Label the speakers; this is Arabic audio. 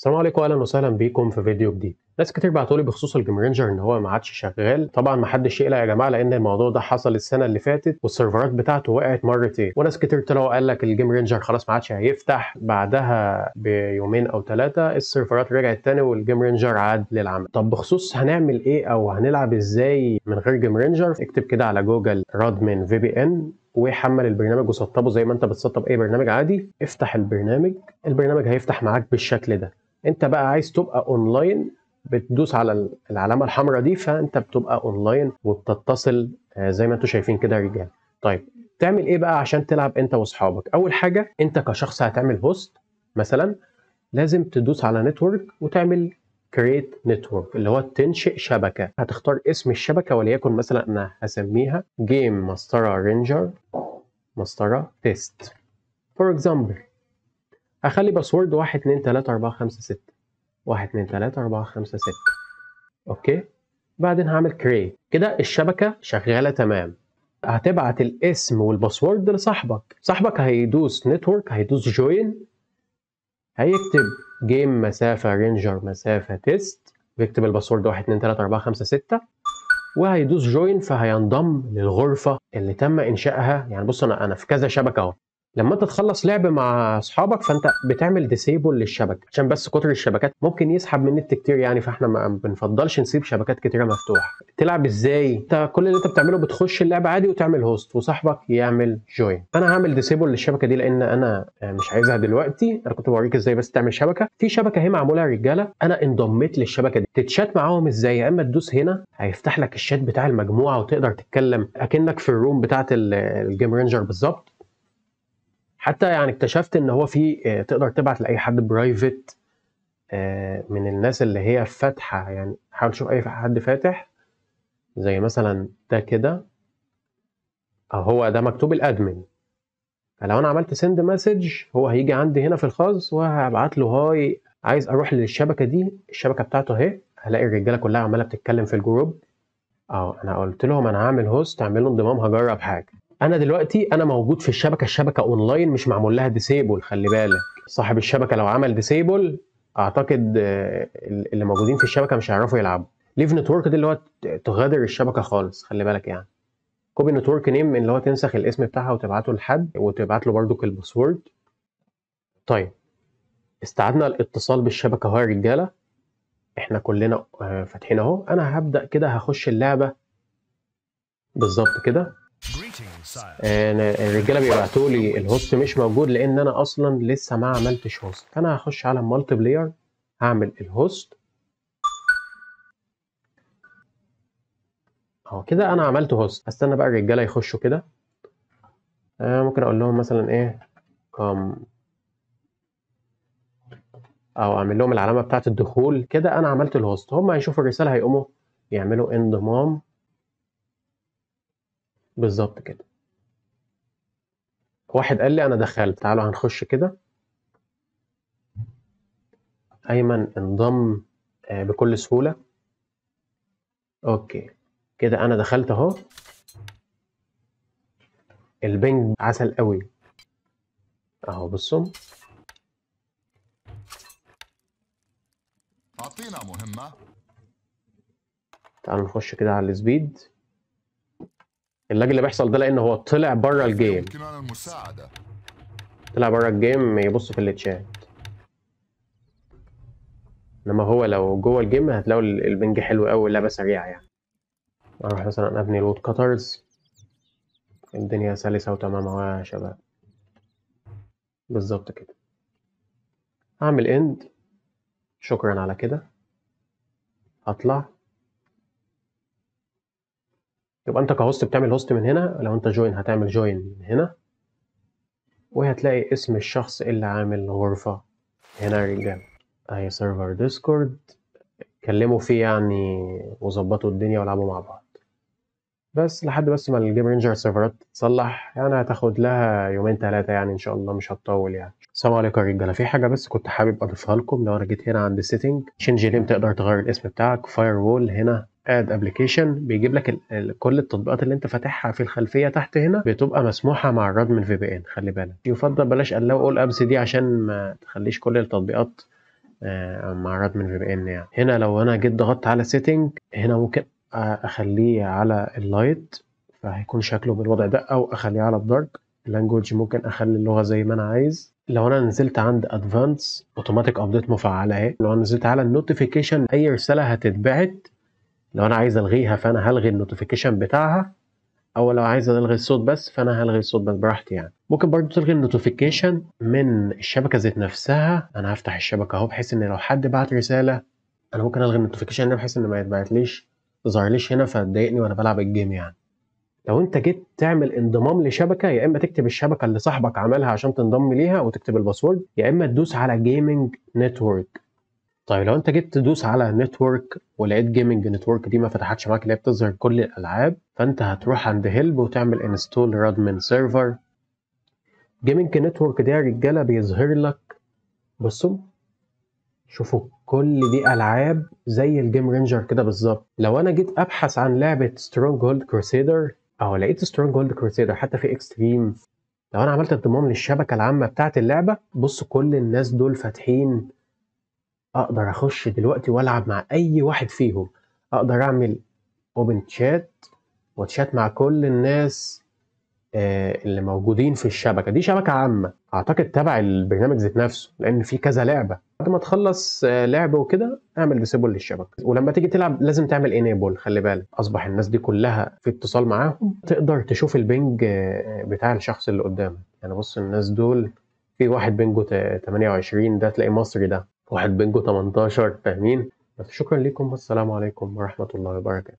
Speaker 1: السلام عليكم اهلا وسهلا بيكم في فيديو جديد ناس كتير بعتوا لي بخصوص الجيم رينجر ان هو ما عادش شغال طبعا ما حدش يقلق يا جماعه لان الموضوع ده حصل السنه اللي فاتت والسيرفرات بتاعته وقعت مرتين وناس كتير طلعوا قال لك الجيم رينجر خلاص ما عادش هيفتح بعدها بيومين او ثلاثه السيرفرات رجعت تاني والجيم رينجر عاد للعمل طب بخصوص هنعمل ايه او هنلعب ازاي من غير جيم رينجر اكتب كده على جوجل رادمن في بي ان وحمل البرنامج وسطبه زي ما انت بتسطب اي برنامج عادي افتح البرنامج البرنامج هيفتح معاك بالشكل ده انت بقى عايز تبقى اونلاين بتدوس على العلامه الحمراء دي فانت بتبقى اونلاين وبتتصل آه، زي ما انتم شايفين كده رجال طيب تعمل ايه بقى عشان تلعب انت واصحابك اول حاجه انت كشخص هتعمل هوست مثلا لازم تدوس على نتورك وتعمل كريت نتورك اللي هو تنشئ شبكه هتختار اسم الشبكه وليكن مثلا انا هسميها جيم مسطره رينجر مسطره تيست فور اكزامبل هخلي باسورد 1 2 3 4 5 6 1 2 3 4 5 6 اوكي بعدين هعمل كريت كده الشبكه شغاله تمام هتبعت الاسم والباسورد لصاحبك صاحبك هيدوس نتورك هيدوس جوين هيكتب جيم مسافه رينجر مسافه تيست بيكتب الباسورد 1 2 3 4 5 6 وهيدوس جوين فهينضم للغرفه اللي تم انشائها يعني بص انا انا في كذا شبكه اهو لما انت تخلص لعب مع اصحابك فانت بتعمل ديسيبل للشبكه عشان بس كتر الشبكات ممكن يسحب من النت كتير يعني فاحنا ما بنفضلش نسيب شبكات كتيره مفتوحه تلعب ازاي انت كل اللي انت بتعمله بتخش اللعبه عادي وتعمل هوست وصاحبك يعمل جوين انا هعمل ديسيبل للشبكه دي لان انا مش عايزها دلوقتي انا كنت بوريك ازاي بس تعمل شبكه في شبكه هي معموله رجاله انا انضميت للشبكه دي تتشات معاهم ازاي يا اما تدوس هنا هيفتح لك الشات بتاع المجموعه وتقدر تتكلم اكنك في الروم بتاعه الجيم رينجر بالظبط حتى يعني اكتشفت ان هو في آه، تقدر تبعت لاي حد برايفت آه، من الناس اللي هي فاتحه يعني حاول تشوف اي حد فاتح زي مثلا ده كده اهو ده مكتوب الادمن فلو انا عملت سند مسج هو هيجي عندي هنا في الخاص وهبعت له هاي عايز اروح للشبكه دي الشبكه بتاعته اهي هلاقي الرجاله كلها عماله بتتكلم في الجروب اه انا قلت لهم انا هعمل هوست اعمل له انضمام هجرب حاجه انا دلوقتي انا موجود في الشبكه الشبكه اونلاين مش معمول لها ديسيبل خلي بالك صاحب الشبكه لو عمل ديسيبل اعتقد آه، اللي موجودين في الشبكه مش هيعرفوا يلعبوا ليف نتورك ده اللي هو تغادر الشبكه خالص خلي بالك يعني كوبي نتورك نيم اللي هو تنسخ الاسم بتاعها وتبعته لحد وتبعت له برضك الباسورد طيب استعدنا الاتصال بالشبكه اهو يا رجاله احنا كلنا آه، فاتحين اهو انا هبدا كده هخش اللعبه بالظبط كده آه، الرجاله بيبعتوا لي الهوست مش موجود لان انا اصلا لسه ما عملتش هوست فانا هخش على مالتي بلاير هعمل الهوست اهو كده انا عملت هوست استنى بقى الرجاله يخشوا كده آه ممكن اقول لهم مثلا ايه كم او اعمل لهم العلامه بتاعه الدخول كده انا عملت الهوست هم هيشوفوا الرساله هيقوموا يعملوا انضمام بالظبط كده واحد قال لي انا دخلت تعالوا هنخش كده ايمن انضم آه، بكل سهوله اوكي كده انا دخلت اهو البنج عسل قوي اهو بصوا اعطينا مهمه تعالوا نخش كده على السبيد اللاج اللي بيحصل ده لان هو طلع بره الجيم طلع بره الجيم يبص في التشات انما هو لو جوه الجيم هتلاقوا البنج حلو قوي واللعبه سريعه يعني اروح مثلا ابني لود كاترز الدنيا سلسه وتمام اهو يا شباب بالظبط كده اعمل اند شكرا على كده هطلع يبقى انت كهوست بتعمل هوست من هنا لو انت جوين هتعمل جوين من هنا وهتلاقي اسم الشخص اللي عامل غرفة هنا رجال اهي سيرفر ديسكورد اتكلموا فيه يعني وظبطوا الدنيا ولعبوا مع بعض بس لحد بس ما الجيم رينجر سيرفرات تتصلح يعني هتاخد لها يومين ثلاثة يعني ان شاء الله مش هتطول يعني السلام عليكم يا رجاله في حاجة بس كنت حابب اضيفها لكم لو انا جيت هنا عند سيتنج تشينج نيم تقدر تغير الاسم بتاعك فاير وول هنا اد ابلكيشن بيجيب لك كل التطبيقات اللي انت فاتحها في الخلفيه تحت هنا بتبقى مسموحه مع الرد من في بي ان خلي بالك يفضل بلاش الاو اول ابس دي عشان ما تخليش كل التطبيقات آه، مع الراد من في بي ان يعني هنا لو انا جيت ضغطت على سيتنج هنا ممكن آه، اخليه على اللايت فهيكون شكله بالوضع ده او اخليه على الدارك لانجوج ممكن اخلي اللغه زي ما انا عايز لو انا نزلت عند ادفانس اوتوماتيك ابديت مفعله اهي لو انا نزلت على النوتيفيكيشن اي رساله هتتبعت لو انا عايز الغيها فانا هلغي النوتيفيكيشن بتاعها او لو عايز الغي الصوت بس فانا هلغي الصوت بس براحتي يعني ممكن برضو تلغي النوتيفيكيشن من الشبكه ذات نفسها انا هفتح الشبكه اهو بحيث ان لو حد بعت رساله انا ممكن الغي النوتيفيكيشن هنا بحيث ان ما يتبعتليش ليش هنا فتضايقني وانا بلعب الجيم يعني لو انت جيت تعمل انضمام لشبكه يا اما تكتب الشبكه اللي صاحبك عملها عشان تنضم ليها وتكتب الباسورد يا اما تدوس على جيمنج نتورك طيب لو انت جيت تدوس على نتورك ولقيت جيمنج نتورك دي ما فتحتش معاك اللي هي بتظهر كل الالعاب فانت هتروح عند هيلب وتعمل انستول رادمن سيرفر جيمنج نتورك ده يا رجاله بيظهر لك بصوا شوفوا كل دي العاب زي الجيم رينجر كده بالظبط لو انا جيت ابحث عن لعبه سترونج هولد كروسيدر اهو لقيت سترونج هولد كروسيدر حتى في اكستريم لو انا عملت انضمام للشبكه العامه بتاعت اللعبه بص كل الناس دول فاتحين أقدر أخش دلوقتي وألعب مع أي واحد فيهم، أقدر أعمل اوبن تشات وأتشات مع كل الناس آه، اللي موجودين في الشبكة، دي شبكة عامة أعتقد تبع البرنامج ذات نفسه، لإن في كذا لعبة، بعد ما تخلّص آه، لعب وكده اعمل ديسيبل للشبكة، ولمّا تيجي تلعب لازم تعمل انيبل خلّي بالك، أصبح الناس دي كلّها في اتصال معاهم تقدر تشوف البِنج آه، بتاع الشخص اللي قدّامك، يعني بُص الناس دول في واحد بنجو 28 ده تلاقيه مصري ده. واحد بنجو 18 فاهمين بس شكرا لكم والسلام عليكم ورحمة الله وبركاته